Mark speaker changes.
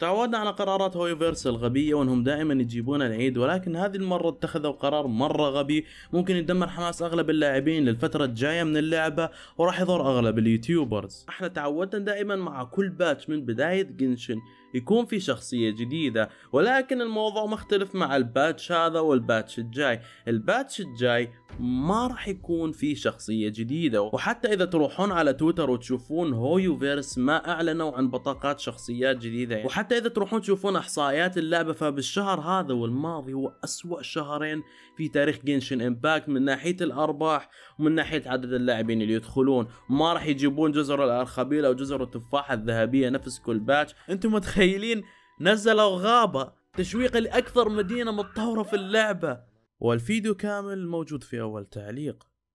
Speaker 1: تعودنا على قرارات هويفرس الغبية وانهم دائما يجيبون العيد ولكن هذه المرة اتخذوا قرار مرة غبي ممكن يدمر حماس اغلب اللاعبين للفترة الجاية من اللعبة وراح يضر اغلب اليوتيوبرز احنا تعودنا دائما مع كل باتش من بداية جنشن يكون في شخصية جديدة ولكن الموضوع مختلف مع الباتش هذا والباتش الجاي الباتش الجاي ما راح يكون في شخصيه جديده وحتى اذا تروحون على تويتر وتشوفون فيرس ما اعلنوا عن بطاقات شخصيات جديده وحتى اذا تروحون تشوفون احصائيات اللعبه فبالشهر هذا والماضي هو اسوا شهرين في تاريخ جنشن امباكت من ناحيه الارباح ومن ناحيه عدد اللاعبين اللي يدخلون ما راح يجيبون جزر الارخبيل او جزر التفاحه الذهبيه نفس كل باتش انتم متخيلين نزلوا غابه تشويق لاكثر مدينه متطوره في اللعبه والفيديو كامل موجود في أول تعليق